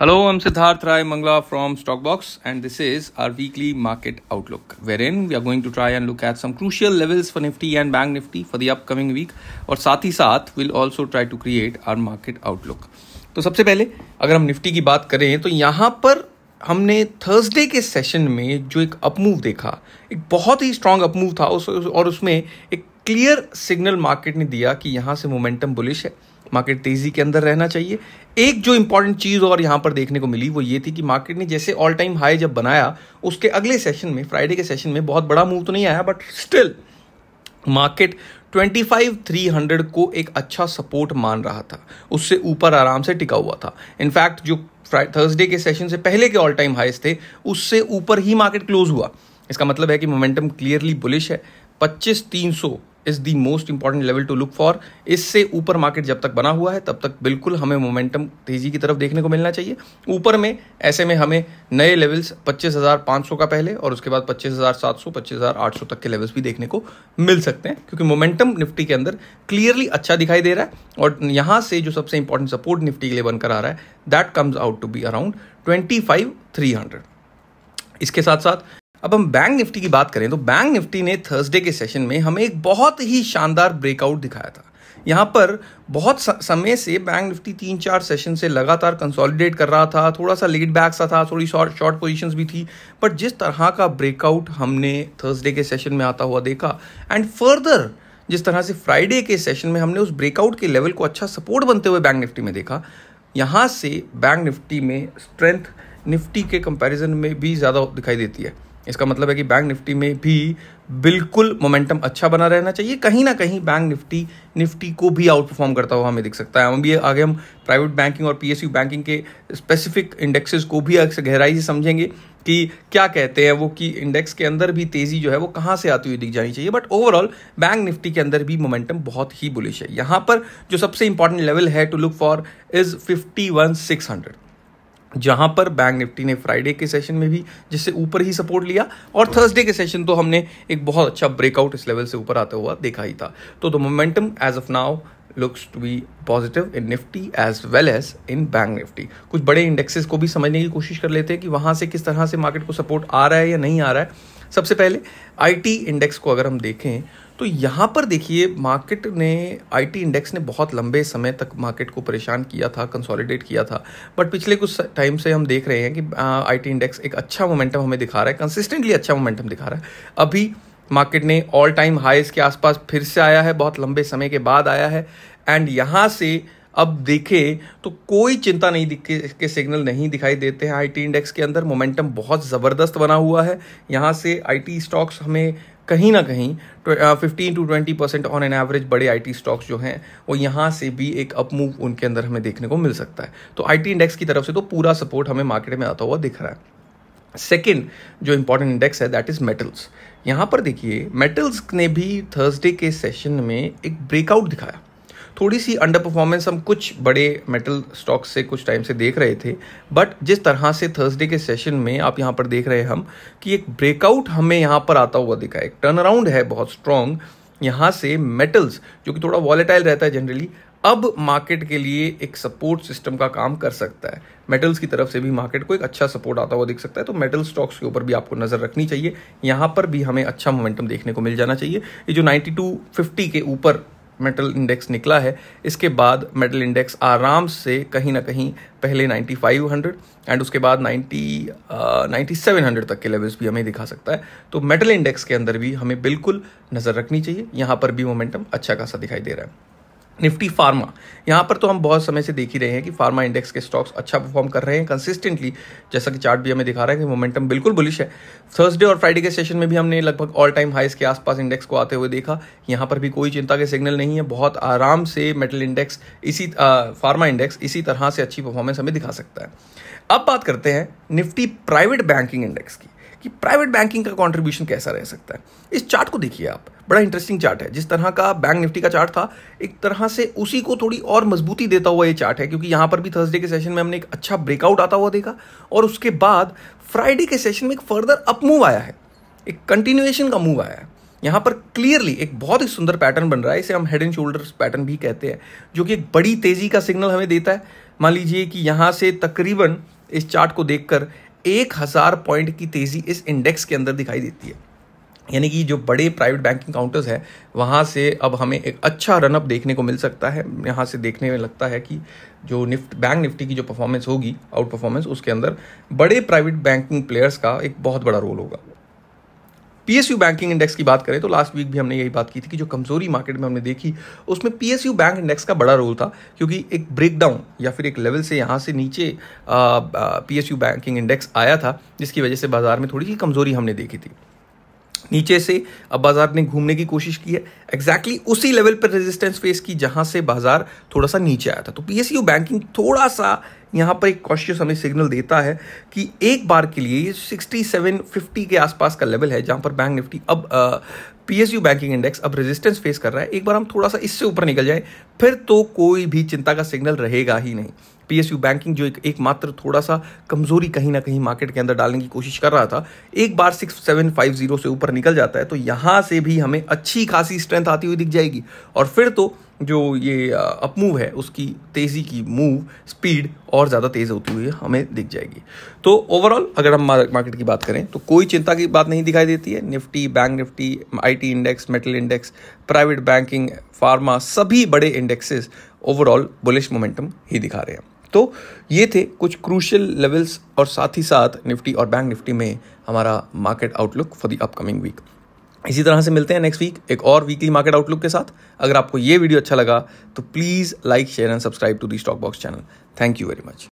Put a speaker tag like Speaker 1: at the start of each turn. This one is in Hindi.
Speaker 1: Hello, I'm Siddharth Rai Mangla from Stockbox, and this is our weekly market outlook, wherein we are going to try and look at some crucial levels for Nifty and Bank Nifty for the upcoming week. और साथ ही साथ we'll also try to create our market outlook. तो सबसे पहले अगर हम निफ्टी की बात करें तो यहाँ पर हमने थर्सडे के सेशन में जो एक अपमूव देखा एक बहुत ही स्ट्रांग अपमूव था उस और उसमें एक क्लियर सिग्नल मार्केट ने दिया कि यहाँ से मोमेंटम बुलिश है मार्केट तेजी के अंदर रहना चाहिए एक जो इंपॉर्टेंट चीज़ और यहां पर देखने को मिली वो ये थी कि मार्केट ने जैसे ऑल टाइम हाई जब बनाया उसके अगले सेशन में फ्राइडे के सेशन में बहुत बड़ा मूव तो नहीं आया बट स्टिल मार्केट 25,300 को एक अच्छा सपोर्ट मान रहा था उससे ऊपर आराम से टिका हुआ था इनफैक्ट जो थर्सडे के सेशन से पहले के ऑल टाइम हाइस थे उससे ऊपर ही मार्केट क्लोज हुआ इसका मतलब है कि मोमेंटम क्लियरली बुलिश है पच्चीस तीन सौ is the most important level to look for इससे ऊपर मार्केट जब तक बना हुआ है तब तक बिल्कुल हमें मोमेंटम तेज़ी की तरफ देखने को मिलना चाहिए ऊपर में ऐसे में हमें नए लेवल्स 25,500 का पहले और उसके बाद 25,700 25,800 तक के लेवल्स भी देखने को मिल सकते हैं क्योंकि मोमेंटम निफ्टी के अंदर क्लियरली अच्छा दिखाई दे रहा है और यहाँ से जो सबसे इंपॉर्टेंट सपोर्ट निफ्टी के लिए बनकर आ रहा है that comes out to be around twenty इसके साथ साथ अब हम बैंक निफ्टी की बात करें तो बैंक निफ्टी ने थर्सडे के सेशन में हमें एक बहुत ही शानदार ब्रेकआउट दिखाया था यहाँ पर बहुत समय से बैंक निफ्टी तीन चार सेशन से लगातार कंसोलिडेट कर रहा था थोड़ा सा लीड बैक सा था थोड़ी शॉर्ट शॉर्ट पोजिशन भी थी बट जिस तरह का ब्रेकआउट हमने थर्सडे के सेशन में आता हुआ देखा एंड फर्दर जिस तरह से फ्राइडे के सेशन में हमने उस ब्रेकआउट के लेवल को अच्छा सपोर्ट बनते हुए बैंक निफ्टी में देखा यहाँ से बैंक निफ्टी में स्ट्रेंथ निफ्टी के कंपैरिजन में भी ज़्यादा दिखाई देती है इसका मतलब है कि बैंक निफ्टी में भी बिल्कुल मोमेंटम अच्छा बना रहना चाहिए कहीं ना कहीं बैंक निफ्टी निफ्टी को भी आउट परफॉर्म करता हुआ हमें दिख सकता है हम ये आगे हम प्राइवेट बैंकिंग और पीएसयू बैंकिंग के स्पेसिफिक इंडेक्सेस को भी गहराई से समझेंगे कि क्या कहते हैं वो कि इंडेक्स के अंदर भी तेज़ी जो है वो कहाँ से आती हुई दिख जानी चाहिए बट ओवरऑल बैंक निफ्टी के अंदर भी मोमेंटम बहुत ही बुलिश है यहाँ पर जो सबसे इंपॉर्टेंट लेवल है to look for is fifty one six hundred जहां पर बैंक निफ्टी ने फ्राइडे के सेशन में भी जिससे ऊपर ही सपोर्ट लिया और थर्सडे के सेशन तो हमने एक बहुत अच्छा ब्रेकआउट इस लेवल से ऊपर आता हुआ देखा ही था तो the momentum as of now looks to be positive in Nifty as well as in bank Nifty कुछ बड़े इंडेक्सेस को भी समझने की कोशिश कर लेते हैं कि वहाँ से किस तरह से मार्केट को सपोर्ट आ रहा है या नहीं आ रहा है सबसे पहले आईटी इंडेक्स को अगर हम देखें तो यहाँ पर देखिए मार्केट ने आईटी इंडेक्स ने बहुत लंबे समय तक मार्केट को परेशान किया था कंसोलिडेट किया था बट पिछले कुछ टाइम से हम देख रहे हैं कि आईटी इंडेक्स एक अच्छा मोमेंटम हमें दिखा रहा है कंसिस्टेंटली अच्छा मोमेंटम दिखा रहा है अभी मार्केट ने ऑल टाइम हाईस के आसपास फिर से आया है बहुत लंबे समय के बाद आया है एंड यहाँ से अब देखें तो कोई चिंता नहीं दिखे के सिग्नल नहीं दिखाई देते हैं आईटी इंडेक्स के अंदर मोमेंटम बहुत ज़बरदस्त बना हुआ है यहाँ से आईटी स्टॉक्स हमें कहीं ना कहीं fifteen to twenty percent on an average बड़े आईटी स्टॉक्स जो हैं वो यहाँ से भी एक अपमूव उनके अंदर हमें देखने को मिल सकता है तो आईटी इंडेक्स की तरफ से तो पूरा सपोर्ट हमें मार्केट में आता हुआ दिख रहा है सेकेंड जो इंपॉर्टेंट इंडेक्स है दैट इज़ मेटल्स यहाँ पर देखिए मेटल्स ने भी थर्सडे के सेशन में एक ब्रेकआउट दिखाया थोड़ी सी अंडर परफॉर्मेंस हम कुछ बड़े मेटल स्टॉक्स से कुछ टाइम से देख रहे थे बट जिस तरह से थर्सडे के सेशन में आप यहाँ पर देख रहे हैं हम कि एक ब्रेकआउट हमें यहाँ पर आता हुआ दिखा एक टर्न अराउंड है बहुत स्ट्रांग यहाँ से मेटल्स जो कि थोड़ा वॉलेटाइल रहता है जनरली अब मार्केट के लिए एक सपोर्ट सिस्टम का काम कर सकता है मेटल्स की तरफ से भी मार्केट को एक अच्छा सपोर्ट आता हुआ दिख सकता है तो मेटल स्टॉक्स के ऊपर भी आपको नज़र रखनी चाहिए यहाँ पर भी हमें अच्छा मोमेंटम देखने को मिल जाना चाहिए ये जो 9250 के ऊपर मेटल इंडेक्स निकला है इसके बाद मेटल इंडेक्स आराम से कहीं ना कहीं पहले 9500 एंड उसके बाद 90 9700 तक के लेवल्स भी हमें दिखा सकता है तो मेटल इंडेक्स के अंदर भी हमें बिल्कुल नज़र रखनी चाहिए यहाँ पर भी मोमेंटम अच्छा खासा दिखाई दे रहा है निफ्टी फार्मा यहाँ पर तो हम बहुत समय से देख ही रहे हैं कि फार्मा इंडेक्स के स्टॉक्स अच्छा परफॉर्म कर रहे हैं कंसिस्टेंटली जैसा कि चार्ट भी हमें दिखा रहा है कि मोमेंटम बिल्कुल बुलिश है थर्सडे और फ्राइडे के सेशन में भी हमने लगभग ऑल टाइम हाइस के आसपास इंडेक्स को आते हुए देखा यहाँ पर भी कोई चिंता के सिग्नल नहीं है बहुत आराम से मेटल इंडेक्स इसी आ, फार्मा इंडेक्स इसी तरह से अच्छी परफॉर्मेंस हमें दिखा सकता है अब बात करते हैं निफ्टी प्राइवेट बैंकिंग इंडेक्स की कि प्राइवेट बैंकिंग का कॉन्ट्रीब्यूशन कैसा रह सकता है इस चार्ट को देखिए आप बड़ा इंटरेस्टिंग चार्ट है जिस तरह का बैंक निफ्टी का चार्ट था एक तरह से उसी को थोड़ी और मजबूती देता हुआ ये चार्ट है क्योंकि यहाँ पर भी थर्सडे के सेशन में हमने एक अच्छा ब्रेकआउट आता हुआ देखा और उसके बाद फ्राइडे के सेशन में एक फर्दर अप मूव आया है एक कंटिन्यूएशन का मूव आया है यहाँ पर क्लियरली एक बहुत ही सुंदर पैटर्न बन रहा है इसे हम हेड एंड शोल्डर पैटर्न भी कहते हैं जो कि एक बड़ी तेज़ी का सिग्नल हमें देता है मान लीजिए कि यहाँ से तकरीबन इस चार्ट को देखकर एक हज़ार पॉइंट की तेज़ी इस इंडेक्स के अंदर दिखाई देती है यानी कि जो बड़े प्राइवेट बैंकिंग काउंटर्स हैं वहाँ से अब हमें एक अच्छा रनअप देखने को मिल सकता है यहाँ से देखने में लगता है कि जो निफ्ट बैंक निफ्टी की जो परफॉर्मेंस होगी आउट परफॉर्मेंस उसके अंदर बड़े प्राइवेट बैंकिंग प्लेयर्स का एक बहुत बड़ा रोल होगा पीएसयू बैंकिंग इंडेक्स की बात करें तो लास्ट वीक भी हमने यही बात की थी कि जो कमजोरी मार्केट में हमने देखी उसमें पीएसयू बैंक इंडेक्स का बड़ा रोल था क्योंकि एक ब्रेकडाउन या फिर एक लेवल से यहाँ से नीचे पीएसयू बैंकिंग इंडेक्स आया था जिसकी वजह से बाजार में थोड़ी सी कमजोरी हमने देखी थी नीचे से अब बाजार ने घूमने की कोशिश की है एग्जैक्टली exactly उसी लेवल पर रेजिस्टेंस फेस की जहां से बाजार थोड़ा सा नीचे आया था तो पीएसयू बैंकिंग थोड़ा सा यहाँ पर एक कॉशियस हमें सिग्नल देता है कि एक बार के लिए ये सिक्सटी सेवन फिफ्टी के आसपास का लेवल है जहाँ पर बैंक निफ्टी अब P S U banking index अब रेजिस्टेंस फेस कर रहा है एक बार हम थोड़ा सा इससे ऊपर निकल जाए फिर तो कोई भी चिंता का सिग्नल रहेगा ही नहीं पी एस यू बैंकिंग जो एक एकमात्र थोड़ा सा कमजोरी कहीं ना कहीं मार्केट के अंदर डालने की कोशिश कर रहा था एक बार सिक्स सेवन फाइव जीरो से ऊपर निकल जाता है तो यहाँ से भी हमें अच्छी खासी स्ट्रेंथ आती हुई दिख जाएगी और फिर तो जो ये अपमूव है उसकी तेज़ी की मूव स्पीड और ज़्यादा तेज़ होती हुई हमें दिख जाएगी तो ओवरऑल अगर हम मार्केट की बात करें तो कोई चिंता की बात नहीं दिखाई देती है Nifty bank Nifty IT index metal index private banking pharma सभी बड़े इंडेक्सेस ओवरऑल बुलिश मोमेंटम ही दिखा रहे हैं तो ये थे कुछ क्रूशियल लेवल्स और साथ ही साथ निफ्टी और बैंक निफ्टी में हमारा market outlook for the upcoming week इसी तरह से मिलते हैं नेक्स्ट वीक एक और वीकली मार्केट आउटलुक के साथ अगर आपको ये वीडियो अच्छा लगा तो please like share and subscribe to the stock box channel thank you very much